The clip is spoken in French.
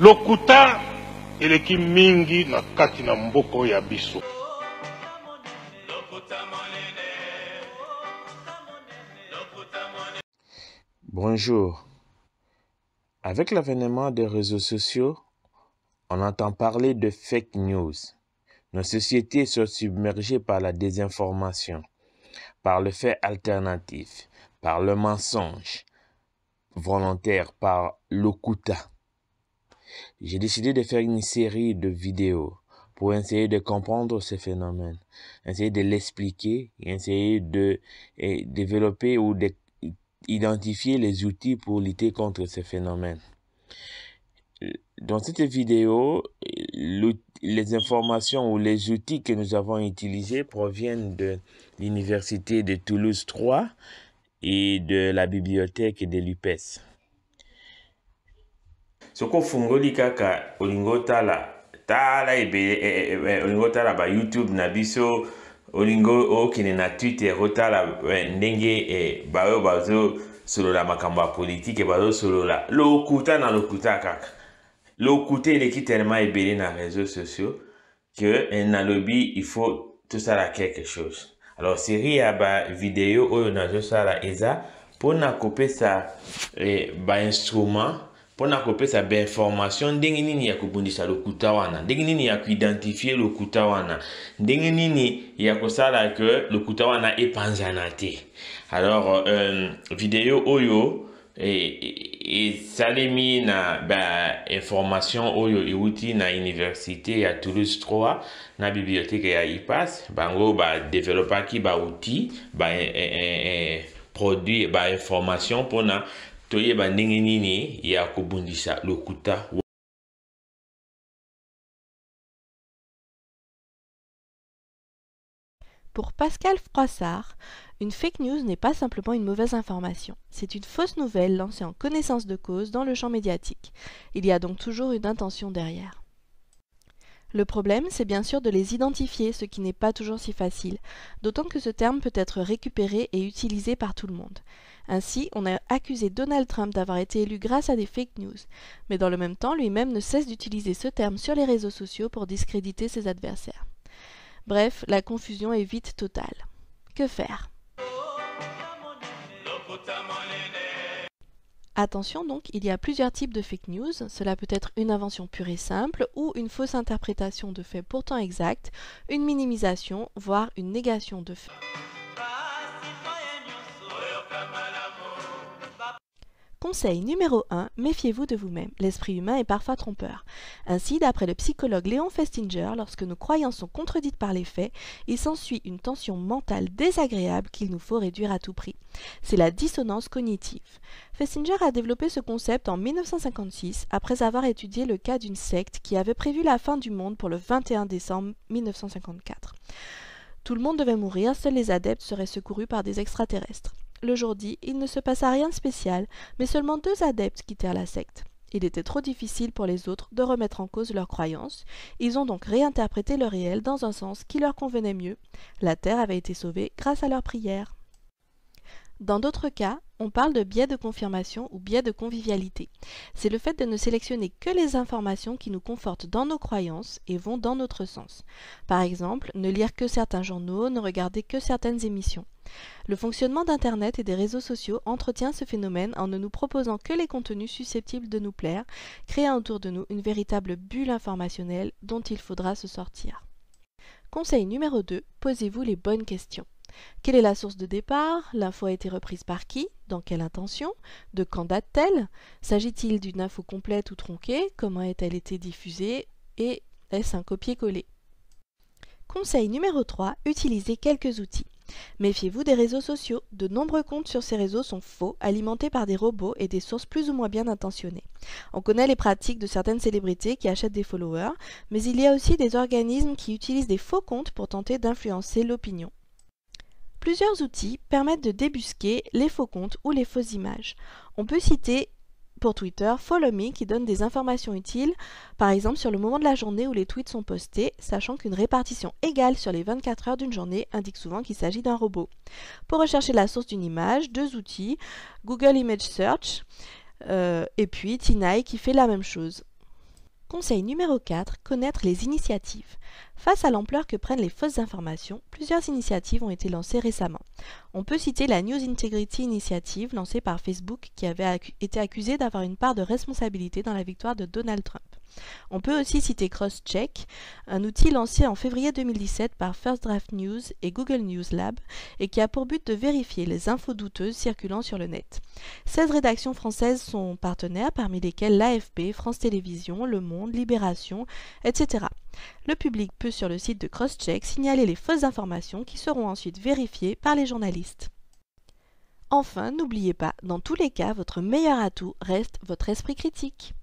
lokuta mingi na kati na Bonjour. Avec l'avènement des réseaux sociaux, on entend parler de fake news. Nos sociétés sont submergées par la désinformation, par le fait alternatif, par le mensonge volontaire, par l'okuta. J'ai décidé de faire une série de vidéos pour essayer de comprendre ce phénomène, essayer de l'expliquer, essayer de développer ou d'identifier les outils pour lutter contre ce phénomène. Dans cette vidéo, les informations ou les outils que nous avons utilisés proviennent de l'Université de Toulouse 3 et de la bibliothèque de l'UPES. soki ofungoli kaka olingi otala tala ebele e, e, e, olingi otala bayoutube na biso olingi okende na twitter otala e, ndenge e, baoyo bazosolola makambo ya politike bazosolola lokuta na lokuta kaka lokuta eleki telema ebele na réseau sociaux ke eh, nalobi il faut tosala quelque chose alors série ya bavideo oyo nazosala eza mpona kopesa eh, bainstrument mpo na kopesa bainformation ndenge nini ya kobundisa lokuta wana ndenge nini ya kuidentifie lokuta wana ndenge nini ya kosala ke lokuta wana epanzana te alors euh, video oyo esalemi e, e, na bainformation oyo euti na université ya toulouse 3 na bibliothèque ya ipas bango badevelopaki bauti ba, e, e, e, produit bainformation mpona e, Pour Pascal Froissart, une fake news n'est pas simplement une mauvaise information, c'est une fausse nouvelle lancée en connaissance de cause dans le champ médiatique. Il y a donc toujours une intention derrière. Le problème, c'est bien sûr de les identifier, ce qui n'est pas toujours si facile, d'autant que ce terme peut être récupéré et utilisé par tout le monde. Ainsi, on a accusé Donald Trump d'avoir été élu grâce à des fake news, mais dans le même temps, lui-même ne cesse d'utiliser ce terme sur les réseaux sociaux pour discréditer ses adversaires. Bref, la confusion est vite totale. Que faire Attention donc, il y a plusieurs types de fake news. Cela peut être une invention pure et simple ou une fausse interprétation de faits pourtant exacts, une minimisation, voire une négation de faits. Conseil numéro 1, méfiez-vous de vous-même. L'esprit humain est parfois trompeur. Ainsi, d'après le psychologue Léon Festinger, lorsque nos croyances sont contredites par les faits, il s'ensuit une tension mentale désagréable qu'il nous faut réduire à tout prix. C'est la dissonance cognitive. Festinger a développé ce concept en 1956 après avoir étudié le cas d'une secte qui avait prévu la fin du monde pour le 21 décembre 1954. Tout le monde devait mourir, seuls les adeptes seraient secourus par des extraterrestres. Le jour dit, il ne se passa rien de spécial, mais seulement deux adeptes quittèrent la secte. Il était trop difficile pour les autres de remettre en cause leurs croyances. Ils ont donc réinterprété le réel dans un sens qui leur convenait mieux. La Terre avait été sauvée grâce à leurs prières. Dans d'autres cas, on parle de biais de confirmation ou biais de convivialité. C'est le fait de ne sélectionner que les informations qui nous confortent dans nos croyances et vont dans notre sens. Par exemple, ne lire que certains journaux, ne regarder que certaines émissions. Le fonctionnement d'Internet et des réseaux sociaux entretient ce phénomène en ne nous proposant que les contenus susceptibles de nous plaire, créant autour de nous une véritable bulle informationnelle dont il faudra se sortir. Conseil numéro 2, posez-vous les bonnes questions. Quelle est la source de départ L'info a été reprise par qui Dans quelle intention De quand date-t-elle S'agit-il d'une info complète ou tronquée Comment a-t-elle été diffusée Et est-ce un copier-coller Conseil numéro 3, utilisez quelques outils. Méfiez-vous des réseaux sociaux. De nombreux comptes sur ces réseaux sont faux, alimentés par des robots et des sources plus ou moins bien intentionnées. On connaît les pratiques de certaines célébrités qui achètent des followers, mais il y a aussi des organismes qui utilisent des faux comptes pour tenter d'influencer l'opinion. Plusieurs outils permettent de débusquer les faux comptes ou les fausses images. On peut citer pour Twitter Follow Me qui donne des informations utiles, par exemple sur le moment de la journée où les tweets sont postés, sachant qu'une répartition égale sur les 24 heures d'une journée indique souvent qu'il s'agit d'un robot. Pour rechercher la source d'une image, deux outils, Google Image Search euh, et puis Tinai qui fait la même chose. Conseil numéro 4, connaître les initiatives. Face à l'ampleur que prennent les fausses informations, plusieurs initiatives ont été lancées récemment. On peut citer la News Integrity Initiative lancée par Facebook qui avait été accusée d'avoir une part de responsabilité dans la victoire de Donald Trump. On peut aussi citer Crosscheck, un outil lancé en février 2017 par First Draft News et Google News Lab et qui a pour but de vérifier les infos douteuses circulant sur le net. 16 rédactions françaises sont partenaires, parmi lesquelles l'AFP, France Télévisions, Le Monde, Libération, etc. Le public peut sur le site de Crosscheck signaler les fausses informations qui seront ensuite vérifiées par les journalistes. Enfin, n'oubliez pas, dans tous les cas, votre meilleur atout reste votre esprit critique.